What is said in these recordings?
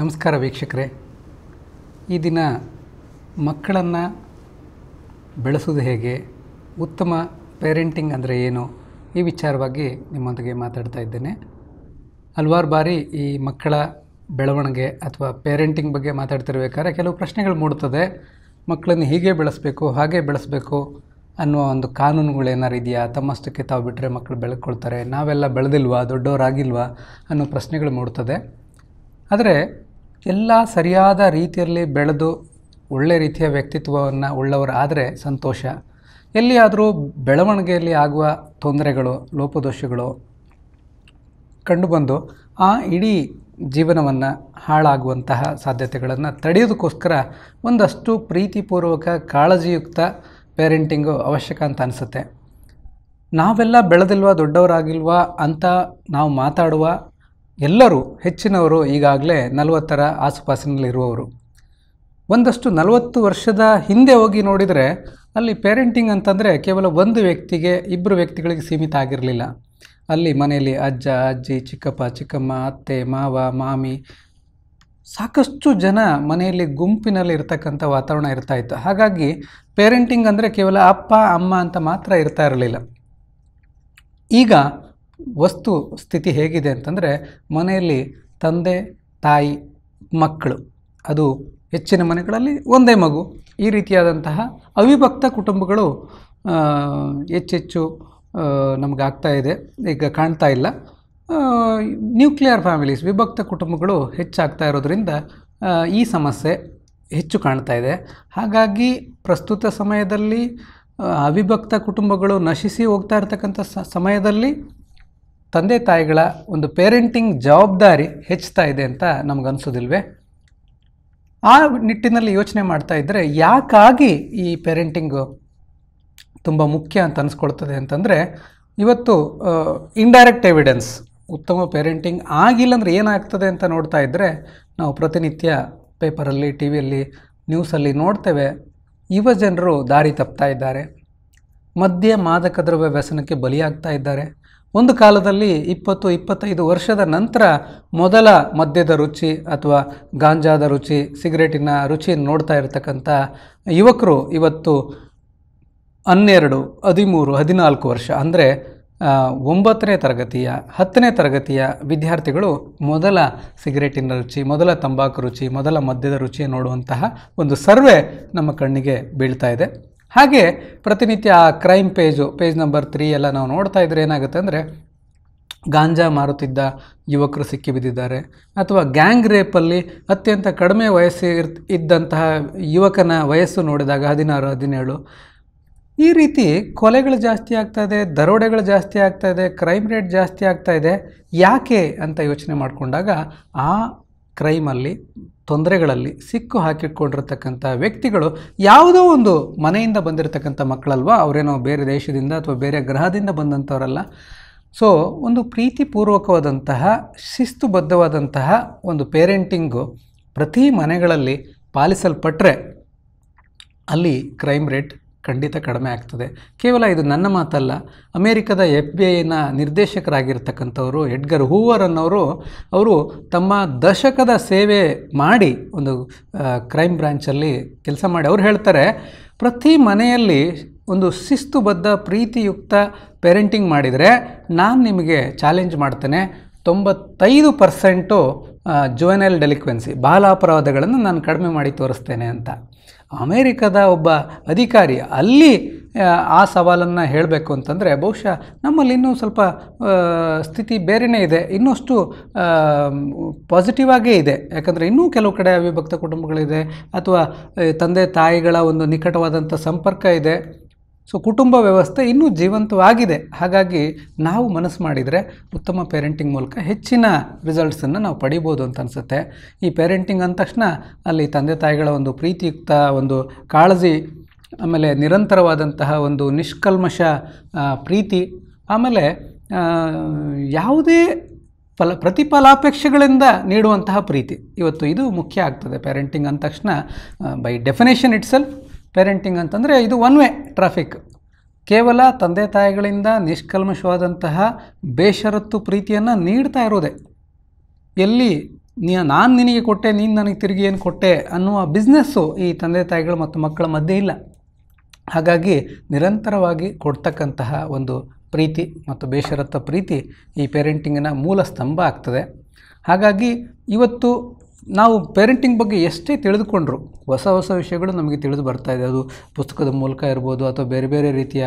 ನಮಸ್ಕಾರ ವೀಕ್ಷಕರೇ ಈ ದಿನ ಮಕ್ಕಳನ್ನು ಬೆಳೆಸೋದು ಹೇಗೆ ಉತ್ತಮ ಪೇರೆಂಟಿಂಗ್ ಅಂದರೆ ಏನು ಈ ವಿಚಾರವಾಗಿ ನಿಮ್ಮೊಂದಿಗೆ ಮಾತಾಡ್ತಾ ಇದ್ದೇನೆ ಹಲವಾರು ಬಾರಿ ಈ ಮಕ್ಕಳ ಬೆಳವಣಿಗೆ ಅಥವಾ ಪೇರೆಂಟಿಂಗ್ ಬಗ್ಗೆ ಮಾತಾಡ್ತಿರ್ಬೇಕಾದ್ರೆ ಕೆಲವು ಪ್ರಶ್ನೆಗಳು ಮೂಡುತ್ತದೆ ಮಕ್ಕಳನ್ನು ಹೀಗೆ ಬೆಳೆಸಬೇಕು ಹಾಗೆ ಬೆಳೆಸಬೇಕು ಅನ್ನುವ ಒಂದು ಕಾನೂನುಗಳೇನಾರು ಇದೆಯಾ ತಮ್ಮಷ್ಟಕ್ಕೆ ತಾವು ಬಿಟ್ಟರೆ ಮಕ್ಕಳು ಬೆಳ್ಕೊಳ್ತಾರೆ ನಾವೆಲ್ಲ ಬೆಳೆದಿಲ್ವಾ ದೊಡ್ಡವರಾಗಿಲ್ವಾ ಅನ್ನೋ ಪ್ರಶ್ನೆಗಳು ಮೂಡ್ತದೆ ಆದರೆ ಎಲ್ಲ ಸರಿಯಾದ ರೀತಿಯಲ್ಲಿ ಬೆಳೆದು ಒಳ್ಳೆ ರೀತಿಯ ವ್ಯಕ್ತಿತ್ವವನ್ನು ಉಳ್ಳವರಾದರೆ ಸಂತೋಷ ಎಲ್ಲಿಯಾದರೂ ಬೆಳವಣಿಗೆಯಲ್ಲಿ ಆಗುವ ತೊಂದರೆಗಳು ಲೋಪದೋಷಗಳು ಕಂಡುಬಂದು ಆ ಇಡೀ ಜೀವನವನ್ನು ಹಾಳಾಗುವಂತಹ ಸಾಧ್ಯತೆಗಳನ್ನು ತಡೆಯೋದಕ್ಕೋಸ್ಕರ ಒಂದಷ್ಟು ಪ್ರೀತಿಪೂರ್ವಕ ಕಾಳಜಿಯುಕ್ತ ಪೇರೆಂಟಿಂಗು ಅವಶ್ಯಕ ಅಂತ ಅನಿಸುತ್ತೆ ನಾವೆಲ್ಲ ಬೆಳೆದಿಲ್ವಾ ದೊಡ್ಡವರಾಗಿಲ್ವಾ ಅಂತ ನಾವು ಮಾತಾಡುವ ಎಲ್ಲರೂ ಹೆಚ್ಚಿನವರು ಈಗಾಗಲೇ ನಲವತ್ತರ ಆಸುಪಾಸಿನಲ್ಲಿರುವವರು ಒಂದಷ್ಟು ನಲವತ್ತು ವರ್ಷದ ಹಿಂದೆ ಹೋಗಿ ನೋಡಿದರೆ ಅಲ್ಲಿ ಪೇರೆಂಟಿಂಗ್ ಅಂತಂದರೆ ಕೇವಲ ಒಂದು ವ್ಯಕ್ತಿಗೆ ಇಬ್ಬರು ವ್ಯಕ್ತಿಗಳಿಗೆ ಸೀಮಿತ ಆಗಿರಲಿಲ್ಲ ಅಲ್ಲಿ ಮನೆಯಲ್ಲಿ ಅಜ್ಜ ಅಜ್ಜಿ ಚಿಕ್ಕಪ್ಪ ಚಿಕ್ಕಮ್ಮ ಅತ್ತೆ ಮಾವ ಮಾಮಿ ಸಾಕಷ್ಟು ಜನ ಮನೆಯಲ್ಲಿ ಗುಂಪಿನಲ್ಲಿ ಇರ್ತಕ್ಕಂಥ ವಾತಾವರಣ ಇರ್ತಾ ಇತ್ತು ಹಾಗಾಗಿ ಪೇರೆಂಟಿಂಗ್ ಅಂದರೆ ಕೇವಲ ಅಪ್ಪ ಅಮ್ಮ ಅಂತ ಮಾತ್ರ ಇರ್ತಾ ಇರಲಿಲ್ಲ ಈಗ ವಸ್ತು ಸ್ಥಿತಿ ಹೇಗಿದೆ ಅಂತಂದರೆ ಮನೆಯಲ್ಲಿ ತಂದೆ ತಾಯಿ ಮಕ್ಕಳು ಅದು ಹೆಚ್ಚಿನ ಮನೆಗಳಲ್ಲಿ ಒಂದೇ ಮಗು ಈ ರೀತಿಯಾದಂತಹ ಅವಿಭಕ್ತ ಕುಟುಂಬಗಳು ಹೆಚ್ಚೆಚ್ಚು ನಮ್ಗೆ ಆಗ್ತಾ ಇದೆ ಈಗ ಕಾಣ್ತಾ ಇಲ್ಲ ನ್ಯೂಕ್ಲಿಯರ್ ಫ್ಯಾಮಿಲೀಸ್ ವಿಭಕ್ತ ಕುಟುಂಬಗಳು ಹೆಚ್ಚಾಗ್ತಾ ಇರೋದ್ರಿಂದ ಈ ಸಮಸ್ಯೆ ಹೆಚ್ಚು ಕಾಣ್ತಾ ಇದೆ ಹಾಗಾಗಿ ಪ್ರಸ್ತುತ ಸಮಯದಲ್ಲಿ ಅವಿಭಕ್ತ ಕುಟುಂಬಗಳು ನಶಿಸಿ ಹೋಗ್ತಾ ಇರ್ತಕ್ಕಂಥ ಸಮಯದಲ್ಲಿ ತಂದೆ ತಾಯಿಗಳ ಒಂದು ಪೇರೆಂಟಿಂಗ್ ಜವಾಬ್ದಾರಿ ಹೆಚ್ಚುತ್ತಾ ಇದೆ ಅಂತ ನಮಗನ್ಸೋದಿಲ್ವೇ ಆ ನಿಟ್ಟಿನಲ್ಲಿ ಯೋಚನೆ ಮಾಡ್ತಾ ಇದ್ದರೆ ಯಾಕಾಗಿ ಈ ಪೇರೆಂಟಿಂಗು ತುಂಬ ಮುಖ್ಯ ಅಂತ ಅನಿಸ್ಕೊಳ್ತದೆ ಅಂತಂದರೆ ಇವತ್ತು ಇಂಡೈರೆಕ್ಟ್ ಎವಿಡೆನ್ಸ್ ಉತ್ತಮ ಪೇರೆಂಟಿಂಗ್ ಆಗಿಲ್ಲ ಅಂದರೆ ಏನಾಗ್ತದೆ ಅಂತ ನೋಡ್ತಾ ಇದ್ದರೆ ನಾವು ಪ್ರತಿನಿತ್ಯ ಪೇಪರಲ್ಲಿ ಟಿ ವಿಯಲ್ಲಿ ನ್ಯೂಸಲ್ಲಿ ನೋಡ್ತೇವೆ ಯುವ ಜನರು ದಾರಿ ತಪ್ತಾ ಇದ್ದಾರೆ ಮದ್ಯ ಮಾದಕ ದ್ರವ್ಯ ವ್ಯಸನಕ್ಕೆ ಬಲಿಯಾಗ್ತಾ ಇದ್ದಾರೆ ಒಂದು ಕಾಲದಲ್ಲಿ ಇಪ್ಪತ್ತು ಇಪ್ಪತ್ತೈದು ವರ್ಷದ ನಂತರ ಮೊದಲ ಮದ್ಯದ ರುಚಿ ಅಥವಾ ಗಾಂಜಾದ ರುಚಿ ಸಿಗರೇಟಿನ ರುಚಿ ನೋಡ್ತಾ ಇರತಕ್ಕಂಥ ಯುವಕರು ಇವತ್ತು ಹನ್ನೆರಡು ಹದಿಮೂರು ಹದಿನಾಲ್ಕು ವರ್ಷ ಅಂದರೆ ಒಂಬತ್ತನೇ ತರಗತಿಯ ಹತ್ತನೇ ತರಗತಿಯ ವಿದ್ಯಾರ್ಥಿಗಳು ಮೊದಲ ಸಿಗರೇಟಿನ ರುಚಿ ಮೊದಲ ತಂಬಾಕು ರುಚಿ ಮೊದಲ ಮದ್ಯದ ರುಚಿ ನೋಡುವಂತಹ ಒಂದು ಸರ್ವೆ ನಮ್ಮ ಕಣ್ಣಿಗೆ ಬೀಳ್ತಾ ಇದೆ ಹಾಗೆ ಪ್ರತಿನಿತ್ಯ ಆ crime page page number three ಎಲ್ಲ ನಾವು ನೋಡ್ತಾ ಇದ್ರೆ ಏನಾಗುತ್ತೆ ಅಂದರೆ ಗಾಂಜಾ ಮಾರುತ್ತಿದ್ದ ಯುವಕರು ಸಿಕ್ಕಿಬಿದ್ದಿದ್ದಾರೆ ಅಥವಾ ಗ್ಯಾಂಗ್ ರೇಪಲ್ಲಿ ಅತ್ಯಂತ ಕಡಿಮೆ ವಯಸ್ಸಿ ಇದ್ದಂತಹ ಯುವಕನ ವಯಸ್ಸು ನೋಡಿದಾಗ ಹದಿನಾರು ಹದಿನೇಳು ಈ ರೀತಿ ಕೊಲೆಗಳು ಜಾಸ್ತಿ ಆಗ್ತಾ ಇದೆ ದರೋಡೆಗಳು ಜಾಸ್ತಿ ಆಗ್ತಾ ಇದೆ ಕ್ರೈಮ್ ರೇಟ್ ಜಾಸ್ತಿ ಆಗ್ತಾ ಇದೆ ಯಾಕೆ ಅಂತ ಯೋಚನೆ ಮಾಡಿಕೊಂಡಾಗ ಆ ಕ್ರೈಮಲ್ಲಿ ತೊಂದರೆಗಳಲ್ಲಿ ಸಿಕ್ಕು ಹಾಕಿಕೊಂಡಿರ್ತಕ್ಕಂಥ ವ್ಯಕ್ತಿಗಳು ಯಾವುದೋ ಒಂದು ಮನೆಯಿಂದ ಬಂದಿರತಕ್ಕಂಥ ಮಕ್ಕಳಲ್ವಾ ಅವರೇನೋ ಬೇರೆ ದೇಶದಿಂದ ಅಥವಾ ಬೇರೆ ಗ್ರಹದಿಂದ ಬಂದಂಥವರಲ್ಲ ಸೊ ಒಂದು ಪ್ರೀತಿಪೂರ್ವಕವಾದಂತಹ ಶಿಸ್ತುಬದ್ಧವಾದಂತಹ ಒಂದು ಪೇರೆಂಟಿಂಗು ಪ್ರತಿ ಮನೆಗಳಲ್ಲಿ ಪಾಲಿಸಲ್ಪಟ್ಟರೆ ಅಲ್ಲಿ ಕ್ರೈಮ್ ರೇಟ್ ಖಂಡಿತ ಕಡಿಮೆ ಆಗ್ತದೆ ಕೇವಲ ಇದು ನನ್ನ ಮಾತಲ್ಲ ಅಮೇರಿಕದ ಎಫ್ ಬಿ ಐನ ನಿರ್ದೇಶಕರಾಗಿರ್ತಕ್ಕಂಥವರು ಎಡ್ಗರ್ ಹೂವರ್ ಅನ್ನೋರು ಅವರು ತಮ್ಮ ದಶಕದ ಸೇವೆ ಮಾಡಿ ಒಂದು ಕ್ರೈಮ್ ಬ್ರಾಂಚಲ್ಲಿ ಕೆಲಸ ಮಾಡಿ ಅವ್ರು ಹೇಳ್ತಾರೆ ಪ್ರತಿ ಮನೆಯಲ್ಲಿ ಒಂದು ಶಿಸ್ತುಬದ್ಧ ಪ್ರೀತಿಯುಕ್ತ ಪೇರೆಂಟಿಂಗ್ ಮಾಡಿದರೆ ನಾನು ನಿಮಗೆ ಚಾಲೆಂಜ್ ಮಾಡ್ತೇನೆ ತೊಂಬತ್ತೈದು ಪರ್ಸೆಂಟು ಜುವೆನಲ್ ಡೆಲಿಕ್ವೆನ್ಸಿ ಬಾಲ ಅಪರಾಧಗಳನ್ನು ನಾನು ಕಡಿಮೆ ಮಾಡಿ ತೋರಿಸ್ತೇನೆ ಅಂತ ಅಮೇರಿಕದ ಒಬ್ಬ ಅಧಿಕಾರಿ ಅಲ್ಲಿ ಆ ಸವಾಲನ್ನು ಹೇಳಬೇಕು ಅಂತಂದರೆ ಬಹುಶಃ ನಮ್ಮಲ್ಲಿ ಇನ್ನೂ ಸ್ವಲ್ಪ ಸ್ಥಿತಿ ಬೇರೆಯೇ ಇದೆ ಇನ್ನಷ್ಟು ಪಾಸಿಟಿವ್ ಆಗೇ ಇದೆ ಯಾಕಂದರೆ ಇನ್ನೂ ಕೆಲವು ಕಡೆ ಅವಿಭಕ್ತ ಕುಟುಂಬಗಳಿದೆ ಅಥವಾ ತಂದೆ ತಾಯಿಗಳ ಒಂದು ನಿಕಟವಾದಂಥ ಸಂಪರ್ಕ ಇದೆ ಸೊ ಕುಟುಂಬ ವ್ಯವಸ್ಥೆ ಇನ್ನೂ ಜೀವಂತವಾಗಿದೆ ಹಾಗಾಗಿ ನಾವು ಮನಸ್ಸು ಮಾಡಿದರೆ ಉತ್ತಮ ಪೇರೆಂಟಿಂಗ್ ಮೂಲಕ ಹೆಚ್ಚಿನ ರಿಸಲ್ಟ್ಸನ್ನು ನಾವು ಪಡಿಬೋದು ಅಂತ ಅನಿಸುತ್ತೆ ಈ ಪೇರೆಂಟಿಂಗ್ ಅಂದ ತಕ್ಷಣ ಅಲ್ಲಿ ತಂದೆ ತಾಯಿಗಳ ಒಂದು ಪ್ರೀತಿಯುಕ್ತ ಒಂದು ಕಾಳಜಿ ಆಮೇಲೆ ನಿರಂತರವಾದಂತಹ ಒಂದು ನಿಷ್ಕಲ್ಮಶ ಪ್ರೀತಿ ಆಮೇಲೆ ಯಾವುದೇ ಫಲ ಪ್ರತಿಫಲಾಪೇಕ್ಷೆಗಳಿಂದ ನೀಡುವಂತಹ ಪ್ರೀತಿ ಇವತ್ತು ಇದು ಮುಖ್ಯ ಆಗ್ತದೆ ಪೇರೆಂಟಿಂಗ್ ಅಂದ ತಕ್ಷಣ ಬೈ ಡೆಫಿನೇಷನ್ ಇಟ್ಸೆಲ್ಫ್ ಪೇರೆಂಟಿಂಗ್ ಅಂತಂದರೆ ಇದು ಒನ್ ವೇ ಟ್ರಾಫಿಕ್ ಕೇವಲ ತಂದೆ ತಾಯಿಗಳಿಂದ ನಿಷ್ಕಲ್ಮಶವಾದಂತಹ ಬೇಷರತ್ತು ಪ್ರೀತಿಯನ್ನು ನೀಡ್ತಾ ಇರೋದೆ ಎಲ್ಲಿ ನೀ ನಾನು ನಿನಗೆ ಕೊಟ್ಟೆ ನೀನು ನನಗೆ ತಿರುಗಿ ಏನು ಕೊಟ್ಟೆ ಅನ್ನುವ ಬಿಸ್ನೆಸ್ಸು ಈ ತಂದೆ ತಾಯಿಗಳು ಮತ್ತು ಮಕ್ಕಳ ಮಧ್ಯೆ ಇಲ್ಲ ಹಾಗಾಗಿ ನಿರಂತರವಾಗಿ ಕೊಡ್ತಕ್ಕಂತಹ ಒಂದು ಪ್ರೀತಿ ಮತ್ತು ಬೇಷರತ್ತ ಪ್ರೀತಿ ಈ ಪೇರೆಂಟಿಂಗಿನ ಮೂಲ ಸ್ತಂಭ ಆಗ್ತದೆ ಹಾಗಾಗಿ ಇವತ್ತು ನಾವು ಪೇರೆಂಟಿಂಗ್ ಬಗ್ಗೆ ಎಷ್ಟೇ ತಿಳಿದುಕೊಂಡ್ರು ಹೊಸ ಹೊಸ ವಿಷಯಗಳು ನಮಗೆ ತಿಳಿದು ಬರ್ತಾ ಇದೆ ಅದು ಪುಸ್ತಕದ ಮೂಲಕ ಇರ್ಬೋದು ಅಥವಾ ಬೇರೆ ಬೇರೆ ರೀತಿಯ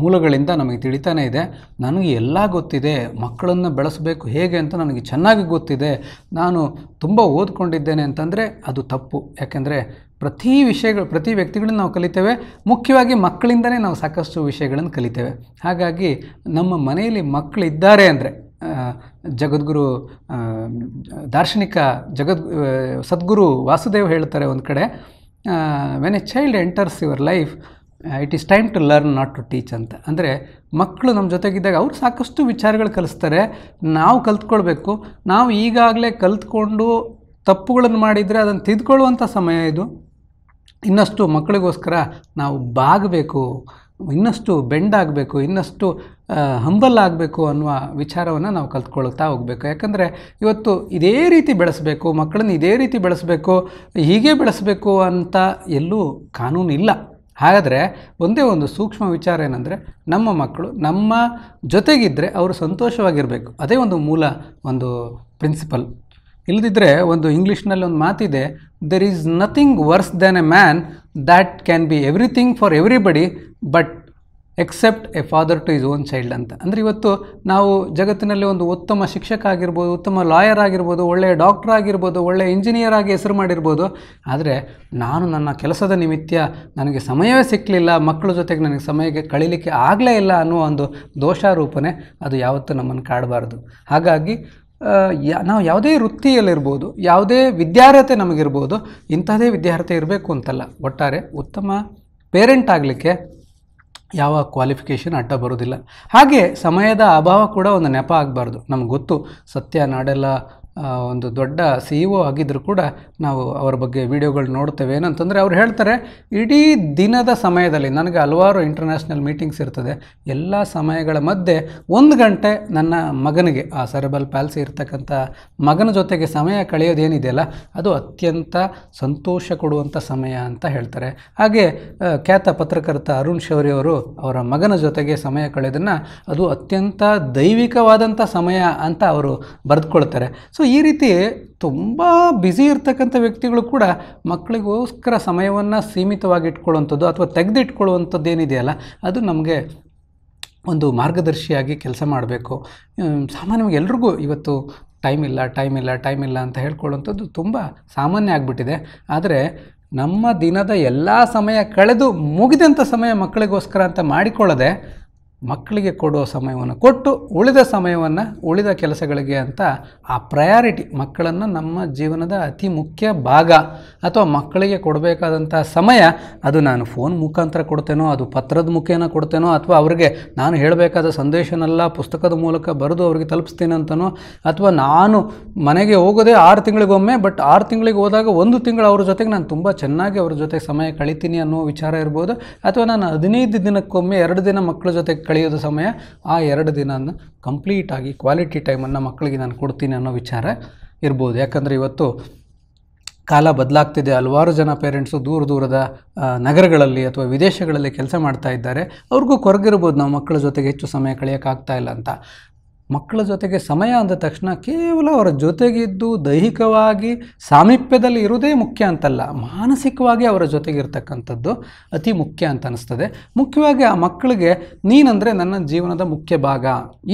ಮೂಲಗಳಿಂದ ನಮಗೆ ತಿಳಿತಾನೇ ಇದೆ ನನಗೆ ಎಲ್ಲ ಗೊತ್ತಿದೆ ಮಕ್ಕಳನ್ನು ಬೆಳೆಸಬೇಕು ಹೇಗೆ ಅಂತ ನನಗೆ ಚೆನ್ನಾಗಿ ಗೊತ್ತಿದೆ ನಾನು ತುಂಬ ಓದ್ಕೊಂಡಿದ್ದೇನೆ ಅಂತಂದರೆ ಅದು ತಪ್ಪು ಯಾಕೆಂದರೆ ಪ್ರತಿ ವಿಷಯಗಳು ಪ್ರತಿ ವ್ಯಕ್ತಿಗಳನ್ನ ನಾವು ಕಲಿತೇವೆ ಮುಖ್ಯವಾಗಿ ಮಕ್ಕಳಿಂದಲೇ ನಾವು ಸಾಕಷ್ಟು ವಿಷಯಗಳನ್ನು ಕಲಿತೇವೆ ಹಾಗಾಗಿ ನಮ್ಮ ಮನೆಯಲ್ಲಿ ಮಕ್ಕಳಿದ್ದಾರೆ ಅಂದರೆ ಜಗದ್ಗುರು ದಾರ್ಶನಿಕ ಜಗದ್ ಸದ್ಗುರು ವಾಸುದೇವ್ ಹೇಳ್ತಾರೆ ಒಂದು ಕಡೆ when a child enters your life it is time to learn not to teach ಅಂತ ಅಂದರೆ ಮಕ್ಕಳು ನಮ್ಮ ಜೊತೆಗಿದ್ದಾಗ ಅವ್ರು ಸಾಕಷ್ಟು ವಿಚಾರಗಳು ಕಲಿಸ್ತಾರೆ ನಾವು ಕಲ್ತ್ಕೊಳ್ಬೇಕು ನಾವು ಈಗಾಗಲೇ ಕಲ್ತ್ಕೊಂಡು ತಪ್ಪುಗಳನ್ನು ಮಾಡಿದರೆ ಅದನ್ನು ತಿದ್ಕೊಳ್ಳುವಂಥ ಸಮಯ ಇದು ಇನ್ನಷ್ಟು ಮಕ್ಕಳಿಗೋಸ್ಕರ ನಾವು ಬಾಗಬೇಕು ಇನ್ನಷ್ಟು ಬೆಂಡ್ ಆಗಬೇಕು ಇನ್ನಷ್ಟು ಹಂಬಲ್ ಆಗಬೇಕು ಅನ್ನುವ ವಿಚಾರವನ್ನು ನಾವು ಕಲ್ತ್ಕೊಳ್ತಾ ಹೋಗಬೇಕು ಯಾಕಂದರೆ ಇವತ್ತು ಇದೇ ರೀತಿ ಬೆಳೆಸಬೇಕು ಮಕ್ಕಳನ್ನ ಇದೇ ರೀತಿ ಬೆಳೆಸಬೇಕು ಹೀಗೆ ಬೆಳೆಸಬೇಕು ಅಂತ ಎಲ್ಲೂ ಕಾನೂನಿಲ್ಲ ಹಾಗಾದರೆ ಒಂದೇ ಒಂದು ಸೂಕ್ಷ್ಮ ವಿಚಾರ ಏನಂದರೆ ನಮ್ಮ ಮಕ್ಕಳು ನಮ್ಮ ಜೊತೆಗಿದ್ದರೆ ಅವರು ಸಂತೋಷವಾಗಿರಬೇಕು ಅದೇ ಒಂದು ಮೂಲ ಒಂದು ಪ್ರಿನ್ಸಿಪಲ್ ಇಲ್ಲದಿದ್ದರೆ ಒಂದು ಇಂಗ್ಲೀಷ್ನಲ್ಲಿ ಒಂದು ಮಾತಿದೆ there is nothing worse than a man that can be everything for everybody but except a father to his own child ಅಂತ ಅಂದರೆ ಇವತ್ತು ನಾವು ಜಗತ್ತಿನಲ್ಲಿ ಒಂದು ಉತ್ತಮ ಶಿಕ್ಷಕ ಆಗಿರ್ಬೋದು ಉತ್ತಮ ಲಾಯರ್ ಆಗಿರ್ಬೋದು ಒಳ್ಳೆಯ ಡಾಕ್ಟರ್ ಆಗಿರ್ಬೋದು ಒಳ್ಳೆಯ ಇಂಜಿನಿಯರ್ ಆಗಿ ಹೆಸರು ಮಾಡಿರ್ಬೋದು ಆದರೆ ನಾನು ನನ್ನ ಕೆಲಸದ ನಿಮಿತ್ತ ನನಗೆ ಸಮಯವೇ ಸಿಕ್ಕಲಿಲ್ಲ ಮಕ್ಕಳ ಜೊತೆಗೆ ನನಗೆ ಸಮಯಕ್ಕೆ ಕಳೀಲಿಕ್ಕೆ ಆಗಲೇ ಇಲ್ಲ ಅನ್ನೋ ಒಂದು ದೋಷಾರೂಪನೆ ಅದು ಯಾವತ್ತೂ ನಮ್ಮನ್ನು ಕಾಡಬಾರ್ದು ಹಾಗಾಗಿ ನಾವು ಯಾವುದೇ ವೃತ್ತಿಯಲ್ಲಿರ್ಬೋದು ಯಾವುದೇ ವಿದ್ಯಾರ್ಹತೆ ನಮಗಿರ್ಬೋದು ಇಂಥದೇ ವಿದ್ಯಾರ್ಹತೆ ಇರಬೇಕು ಅಂತಲ್ಲ ಒಟ್ಟಾರೆ ಉತ್ತಮ ಪೇರೆಂಟ್ ಆಗಲಿಕ್ಕೆ ಯಾವ ಕ್ವಾಲಿಫಿಕೇಷನ್ ಅಡ್ಡ ಬರೋದಿಲ್ಲ ಹಾಗೆ ಸಮಯದ ಅಭಾವ ಕೂಡ ಒಂದು ನೆಪ ಆಗಬಾರ್ದು ನಮ್ಗೆ ಗೊತ್ತು ಸತ್ಯ ನಾಡೆಲ್ಲ ಒಂದು ದೊಡ್ಡ ಸಿ ಇ ಒ ಆಗಿದ್ದರೂ ಕೂಡ ನಾವು ಅವರ ಬಗ್ಗೆ ವಿಡಿಯೋಗಳು ನೋಡ್ತೇವೆ ಏನಂತಂದರೆ ಅವ್ರು ಹೇಳ್ತಾರೆ ಇಡೀ ದಿನದ ಸಮಯದಲ್ಲಿ ನನಗೆ ಹಲವಾರು ಇಂಟರ್ನ್ಯಾಷನಲ್ ಮೀಟಿಂಗ್ಸ್ ಇರ್ತದೆ ಎಲ್ಲ ಸಮಯಗಳ ಮಧ್ಯೆ ಒಂದು ಗಂಟೆ ನನ್ನ ಮಗನಿಗೆ ಆ ಸರಬಲ್ ಪ್ಯಾಲ್ಸಿ ಇರ್ತಕ್ಕಂಥ ಮಗನ ಜೊತೆಗೆ ಸಮಯ ಕಳೆಯೋದೇನಿದೆಯಲ್ಲ ಅದು ಅತ್ಯಂತ ಸಂತೋಷ ಕೊಡುವಂಥ ಸಮಯ ಅಂತ ಹೇಳ್ತಾರೆ ಹಾಗೆ ಖ್ಯಾತ ಪತ್ರಕರ್ತ ಅರುಣ್ ಶೌರಿ ಅವರು ಅವರ ಮಗನ ಜೊತೆಗೆ ಸಮಯ ಕಳೆಯೋದನ್ನು ಅದು ಅತ್ಯಂತ ದೈವಿಕವಾದಂಥ ಸಮಯ ಅಂತ ಅವರು ಬರೆದುಕೊಳ್ತಾರೆ ಸೊ ಸೊ ಈ ರೀತಿ ತುಂಬ ಬ್ಯುಸಿ ಇರ್ತಕ್ಕಂಥ ವ್ಯಕ್ತಿಗಳು ಕೂಡ ಮಕ್ಕಳಿಗೋಸ್ಕರ ಸಮಯವನ್ನು ಸೀಮಿತವಾಗಿಟ್ಕೊಳ್ಳುವಂಥದ್ದು ಅಥವಾ ತೆಗೆದಿಟ್ಕೊಳ್ಳುವಂಥದ್ದು ಏನಿದೆಯಲ್ಲ ಅದು ನಮಗೆ ಒಂದು ಮಾರ್ಗದರ್ಶಿಯಾಗಿ ಕೆಲಸ ಮಾಡಬೇಕು ಸಾಮಾನ್ಯವಾಗಿ ಎಲ್ರಿಗೂ ಇವತ್ತು ಟೈಮ್ ಇಲ್ಲ ಟೈಮ್ ಇಲ್ಲ ಟೈಮ್ ಇಲ್ಲ ಅಂತ ಹೇಳ್ಕೊಳ್ಳುವಂಥದ್ದು ತುಂಬ ಸಾಮಾನ್ಯ ಆಗಿಬಿಟ್ಟಿದೆ ಆದರೆ ನಮ್ಮ ದಿನದ ಎಲ್ಲ ಸಮಯ ಕಳೆದು ಮುಗಿದಂಥ ಸಮಯ ಮಕ್ಕಳಿಗೋಸ್ಕರ ಅಂತ ಮಾಡಿಕೊಳ್ಳದೆ ಮಕ್ಕಳಿಗೆ ಕೊಡುವ ಸಮಯವನ್ನು ಕೊಟ್ಟು ಉಳಿದ ಸಮಯವನ್ನು ಉಳಿದ ಕೆಲಸಗಳಿಗೆ ಅಂತ ಆ ಪ್ರಯಾರಿಟಿ ಮಕ್ಕಳನ್ನು ನಮ್ಮ ಜೀವನದ ಅತಿ ಮುಖ್ಯ ಭಾಗ ಅಥವಾ ಮಕ್ಕಳಿಗೆ ಕೊಡಬೇಕಾದಂಥ ಸಮಯ ಅದು ನಾನು ಫೋನ್ ಮುಖಾಂತರ ಕೊಡ್ತೇನೋ ಅದು ಪತ್ರದ ಮುಖೇನ ಕೊಡ್ತೇನೋ ಅಥವಾ ಅವರಿಗೆ ನಾನು ಹೇಳಬೇಕಾದ ಸಂದೇಶನೆಲ್ಲ ಪುಸ್ತಕದ ಮೂಲಕ ಬರೆದು ಅವರಿಗೆ ತಲುಪಿಸ್ತೇನೆ ಅಂತನೋ ಅಥವಾ ನಾನು ಮನೆಗೆ ಹೋಗೋದೇ ಆರು ತಿಂಗಳಿಗೊಮ್ಮೆ ಬಟ್ ಆರು ತಿಂಗಳಿಗೆ ಹೋದಾಗ ಒಂದು ತಿಂಗಳು ಅವ್ರ ಜೊತೆಗೆ ನಾನು ತುಂಬ ಚೆನ್ನಾಗಿ ಅವ್ರ ಜೊತೆಗೆ ಸಮಯ ಕಳಿತೀನಿ ಅನ್ನೋ ವಿಚಾರ ಇರ್ಬೋದು ಅಥವಾ ನಾನು ಹದಿನೈದು ದಿನಕ್ಕೊಮ್ಮೆ ಎರಡು ದಿನ ಮಕ್ಕಳ ಜೊತೆ ಕಳೆಯೋದು ಸಮಯ ಆ ಎರಡು ದಿನ ಕಂಪ್ಲೀಟಾಗಿ ಕ್ವಾಲಿಟಿ ಟೈಮನ್ನು ಮಕ್ಕಳಿಗೆ ನಾನು ಕೊಡ್ತೀನಿ ಅನ್ನೋ ವಿಚಾರ ಇರ್ಬೋದು ಯಾಕಂದರೆ ಇವತ್ತು ಕಾಲ ಬದಲಾಗ್ತಿದೆ ಹಲವಾರು ಜನ ಪೇರೆಂಟ್ಸು ದೂರ ದೂರದ ನಗರಗಳಲ್ಲಿ ಅಥವಾ ವಿದೇಶಗಳಲ್ಲಿ ಕೆಲಸ ಮಾಡ್ತಾ ಇದ್ದಾರೆ ಅವ್ರಿಗೂ ಕೊರಗಿರ್ಬೋದು ನಾವು ಮಕ್ಕಳ ಜೊತೆಗೆ ಹೆಚ್ಚು ಸಮಯ ಕಳೆಯೋಕ್ಕಾಗ್ತಾ ಇಲ್ಲ ಅಂತ ಮಕ್ಕಳ ಜೊತೆಗೆ ಸಮಯ ಅಂದ ತಕ್ಷಣ ಕೇವಲ ಅವರ ಜೊತೆಗಿದ್ದು ದೈಹಿಕವಾಗಿ ಸಾಮೀಪ್ಯದಲ್ಲಿ ಇರುವುದೇ ಮುಖ್ಯ ಅಂತಲ್ಲ ಮಾನಸಿಕವಾಗಿ ಅವರ ಜೊತೆಗಿರ್ತಕ್ಕಂಥದ್ದು ಅತಿ ಮುಖ್ಯ ಅಂತ ಅನ್ನಿಸ್ತದೆ ಮುಖ್ಯವಾಗಿ ಆ ಮಕ್ಕಳಿಗೆ ನೀನಂದರೆ ನನ್ನ ಜೀವನದ ಮುಖ್ಯ ಭಾಗ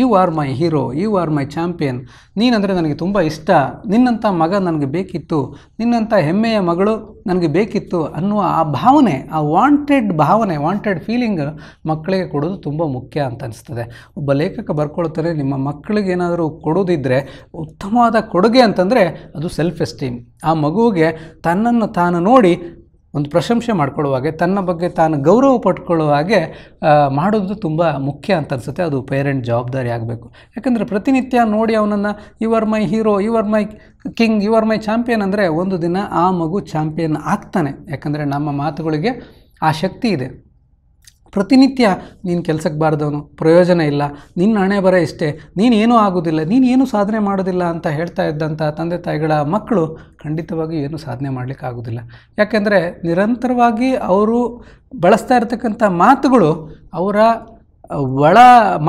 you are my hero you are my champion ನೀನಂದರೆ ನನಗೆ ತುಂಬ ಇಷ್ಟ ನಿನ್ನಂಥ ಮಗ ನನಗೆ ಬೇಕಿತ್ತು ನಿನ್ನಂಥ ಹೆಮ್ಮೆಯ ಮಗಳು ನನಗೆ ಬೇಕಿತ್ತು ಅನ್ನುವ ಆ ಭಾವನೆ ಆ ವಾಂಟೆಡ್ ಭಾವನೆ ವಾಂಟೆಡ್ ಫೀಲಿಂಗ್ ಮಕ್ಕಳಿಗೆ ಕೊಡೋದು ತುಂಬ ಮುಖ್ಯ ಅಂತ ಅನಿಸ್ತದೆ ಒಬ್ಬ ಲೇಖಕ ಬರ್ಕೊಳ್ತಾರೆ ನಿಮ್ಮ ಮಕ್ಕಳಿಗೆ ಏನಾದರೂ ಕೊಡೋದಿದ್ದರೆ ಉತ್ತಮವಾದ ಕೊಡುಗೆ ಅಂತಂದರೆ ಅದು ಸೆಲ್ಫ್ ಎಸ್ಟೀಮ್ ಆ ಮಗುವಿಗೆ ತನ್ನನ್ನು ತಾನು ನೋಡಿ ಒಂದು ಪ್ರಶಂಸೆ ಮಾಡ್ಕೊಳ್ಳುವ ಹಾಗೆ ತನ್ನ ಬಗ್ಗೆ ತಾನು ಗೌರವ ಪಟ್ಕೊಳ್ಳುವ ಹಾಗೆ ಮಾಡೋದು ತುಂಬ ಮುಖ್ಯ ಅಂತ ಅನಿಸುತ್ತೆ ಅದು ಪೇರೆಂಟ್ ಜವಾಬ್ದಾರಿ ಆಗಬೇಕು ಯಾಕಂದರೆ ಪ್ರತಿನಿತ್ಯ ನೋಡಿ ಅವನನ್ನು you are my hero you are my king you are my champion ಅಂದರೆ ಒಂದು ದಿನ ಆ ಮಗು ಚಾಂಪಿಯನ್ ಆಗ್ತಾನೆ ಯಾಕಂದರೆ ನಮ್ಮ ಮಾತುಗಳಿಗೆ ಆ ಶಕ್ತಿ ಇದೆ ಪ್ರತಿನಿತ್ಯ ನೀನು ಕೆಲಸಕ್ಕೆ ಬಾರ್ದವನು ಪ್ರಯೋಜನ ಇಲ್ಲ ನಿನ್ನ ಹಣೆ ಬರ ಇಷ್ಟೇ ನೀನೇನೂ ಆಗೋದಿಲ್ಲ ನೀನೇನು ಸಾಧನೆ ಮಾಡೋದಿಲ್ಲ ಅಂತ ಹೇಳ್ತಾ ಇದ್ದಂಥ ತಂದೆ ತಾಯಿಗಳ ಮಕ್ಕಳು ಖಂಡಿತವಾಗಿಯೂ ಏನು ಸಾಧನೆ ಮಾಡಲಿಕ್ಕೆ ಆಗೋದಿಲ್ಲ ಯಾಕೆಂದರೆ ನಿರಂತರವಾಗಿ ಅವರು ಬಳಸ್ತಾ ಇರತಕ್ಕಂಥ ಮಾತುಗಳು ಅವರ ಒಳ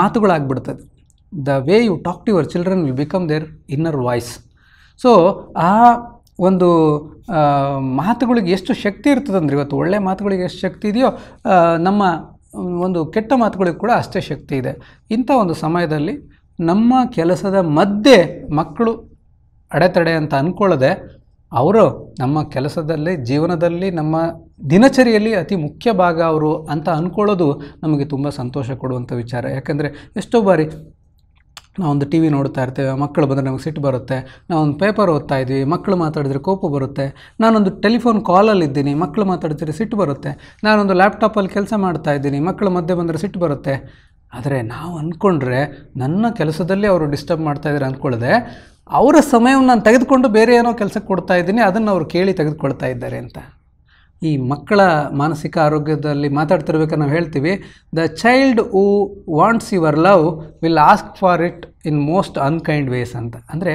ಮಾತುಗಳಾಗ್ಬಿಡ್ತದೆ the way you talk to your children will become their inner voice so ಆ ಒಂದು ಮಾತುಗಳಿಗೆ ಎಷ್ಟು ಶಕ್ತಿ ಇರ್ತದಂದ್ರೆ ಇವತ್ತು ಒಳ್ಳೆಯ ಮಾತುಗಳಿಗೆ ಎಷ್ಟು ಶಕ್ತಿ ಇದೆಯೋ ನಮ್ಮ ಒಂದು ಕೆಟ್ಟ ಮಾತುಗಳಿಗೆ ಕೂಡ ಅಷ್ಟೇ ಶಕ್ತಿ ಇದೆ ಇಂಥ ಒಂದು ಸಮಯದಲ್ಲಿ ನಮ್ಮ ಕೆಲಸದ ಮಧ್ಯೆ ಮಕ್ಕಳು ಅಡೆತಡೆ ಅಂತ ಅಂದ್ಕೊಳ್ಳದೆ ಅವರು ನಮ್ಮ ಕೆಲಸದಲ್ಲಿ ಜೀವನದಲ್ಲಿ ನಮ್ಮ ದಿನಚರಿಯಲ್ಲಿ ಅತಿ ಮುಖ್ಯ ಭಾಗ ಅವರು ಅಂತ ಅಂದ್ಕೊಳ್ಳೋದು ನಮಗೆ ತುಂಬ ಸಂತೋಷ ಕೊಡುವಂಥ ವಿಚಾರ ಯಾಕೆಂದರೆ ಎಷ್ಟೋ ಬಾರಿ ನಾವೊಂದು ಟಿ ವಿ ನೋಡ್ತಾ ಇರ್ತೇವೆ ಮಕ್ಕಳು ಬಂದರೆ ನಮಗೆ ಸಿಟ್ಟು ಬರುತ್ತೆ ನಾವೊಂದು ಪೇಪರ್ ಓದ್ತಾ ಇದ್ವಿ ಮಕ್ಕಳು ಮಾತಾಡಿದರೆ ಕೋಪ ಬರುತ್ತೆ ನಾನೊಂದು ಟೆಲಿಫೋನ್ ಕಾಲಲ್ಲಿದ್ದೀನಿ ಮಕ್ಕಳು ಮಾತಾಡಿದರೆ ಸಿಟ್ಟು ಬರುತ್ತೆ ನಾನೊಂದು ಲ್ಯಾಪ್ಟಾಪಲ್ಲಿ ಕೆಲಸ ಮಾಡ್ತಾ ಇದ್ದೀನಿ ಮಕ್ಕಳು ಮಧ್ಯೆ ಬಂದರೆ ಸಿಟ್ಟು ಬರುತ್ತೆ ಆದರೆ ನಾವು ಅಂದ್ಕೊಂಡ್ರೆ ನನ್ನ ಕೆಲಸದಲ್ಲಿ ಅವರು ಡಿಸ್ಟರ್ಬ್ ಮಾಡ್ತಾ ಇದ್ದಾರೆ ಅಂದ್ಕೊಳ್ಳದೆ ಅವರ ಸಮಯವನ್ನು ನಾನು ತೆಗೆದುಕೊಂಡು ಬೇರೆ ಏನೋ ಕೆಲಸಕ್ಕೆ ಕೊಡ್ತಾ ಇದ್ದೀನಿ ಅದನ್ನು ಅವರು ಕೇಳಿ ತೆಗೆದುಕೊಳ್ತಾ ಇದ್ದಾರೆ ಅಂತ ಈ ಮಕ್ಕಳ ಮಾನಸಿಕ ಆರೋಗ್ಯದಲ್ಲಿ ಮಾತಾಡ್ತಿರ್ಬೇಕು ನಾವು ಹೇಳ್ತೀವಿ the child who wants your love will ask for it in most unkind ways ಅಂತ ಅಂದರೆ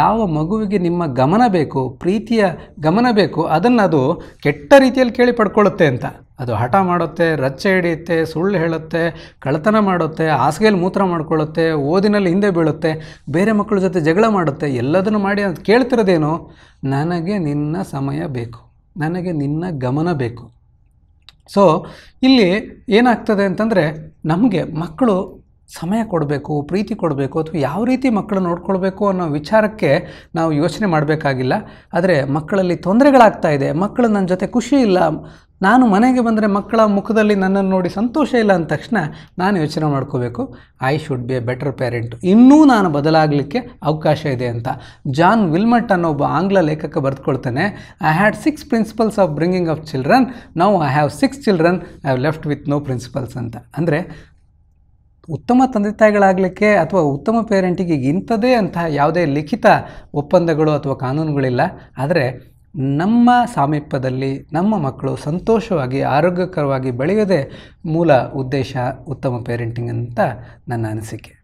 ಯಾವ ಮಗುವಿಗೆ ನಿಮ್ಮ ಗಮನ ಬೇಕು ಪ್ರೀತಿಯ ಗಮನ ಬೇಕು ಅದನ್ನು ಅದು ಕೆಟ್ಟ ರೀತಿಯಲ್ಲಿ ಕೇಳಿ ಪಡ್ಕೊಳ್ಳುತ್ತೆ ಅಂತ ಅದು ಹಠ ಮಾಡುತ್ತೆ ರಚ್ಚೆ ಹಿಡಿಯುತ್ತೆ ಸುಳ್ಳು ಹೇಳುತ್ತೆ ಕಳತನ ಮಾಡುತ್ತೆ ಹಾಸಿಗೆಯಲ್ಲಿ ಮೂತ್ರ ಮಾಡ್ಕೊಳ್ಳುತ್ತೆ ಓದಿನಲ್ಲಿ ಹಿಂದೆ ಬೀಳುತ್ತೆ ಬೇರೆ ಮಕ್ಕಳ ಜೊತೆ ಜಗಳ ಮಾಡುತ್ತೆ ಎಲ್ಲದನ್ನು ಮಾಡಿ ಅದು ಕೇಳ್ತಿರೋದೇನು ನನಗೆ ನಿನ್ನ ಸಮಯ ಬೇಕು ನನಗೆ ನಿನ್ನ ಗಮನ ಬೇಕು ಸೊ ಇಲ್ಲಿ ಏನಾಗ್ತದೆ ಅಂತಂದರೆ ನಮಗೆ ಮಕ್ಕಳು ಸಮಯ ಕೊಡಬೇಕು ಪ್ರೀತಿ ಕೊಡಬೇಕು ಅಥವಾ ಯಾವ ರೀತಿ ಮಕ್ಕಳು ನೋಡ್ಕೊಳ್ಬೇಕು ಅನ್ನೋ ವಿಚಾರಕ್ಕೆ ನಾವು ಯೋಚನೆ ಮಾಡಬೇಕಾಗಿಲ್ಲ ಆದರೆ ಮಕ್ಕಳಲ್ಲಿ ತೊಂದರೆಗಳಾಗ್ತಾಯಿದೆ ಇದೆ ಮಕ್ಕಳು ನನ್ನ ಜೊತೆ ಖುಷಿ ಇಲ್ಲ ನಾನು ಮನೆಗೆ ಬಂದರೆ ಮಕ್ಕಳ ಮುಖದಲ್ಲಿ ನನ್ನನ್ನು ನೋಡಿ ಸಂತೋಷ ಇಲ್ಲ ಅಂದ ತಕ್ಷಣ ನಾನು ಯೋಚನೆ ಮಾಡ್ಕೋಬೇಕು I should be a better parent ಇನ್ನೂ ನಾನು ಬದಲಾಗಲಿಕ್ಕೆ ಅವಕಾಶ ಇದೆ ಅಂತ ಜಾನ್ ವಿಲ್ಮಟ್ ಅನ್ನೋ ಒಬ್ಬ ಆಂಗ್ಲ ಲೇಖಕ ಬರೆದುಕೊಳ್ತಾನೆ I had six principles of bringing of children now I have six children I have left with no principles ಅಂತ ಅಂದರೆ ಉತ್ತಮ ತಂದೆ ತಾಯಿಗಳಾಗಲಿಕ್ಕೆ ಅಥವಾ ಉತ್ತಮ ಪೇರೆಂಟಿಗೆ ಇಂಥದೇ ಅಂತಹ ಯಾವುದೇ ಲಿಖಿತ ಒಪ್ಪಂದಗಳು ಅಥವಾ ಕಾನೂನುಗಳಿಲ್ಲ ಆದರೆ ನಮ್ಮ ಸಾಮೀಪ್ಯದಲ್ಲಿ ನಮ್ಮ ಮಕ್ಕಳು ಸಂತೋಷವಾಗಿ ಆರೋಗ್ಯಕರವಾಗಿ ಬೆಳೆಯೋದೇ ಮೂಲ ಉದ್ದೇಶ ಉತ್ತಮ ಪೇರೆಂಟಿಂಗ್ ಅಂತ ನನ್ನ ಅನಿಸಿಕೆ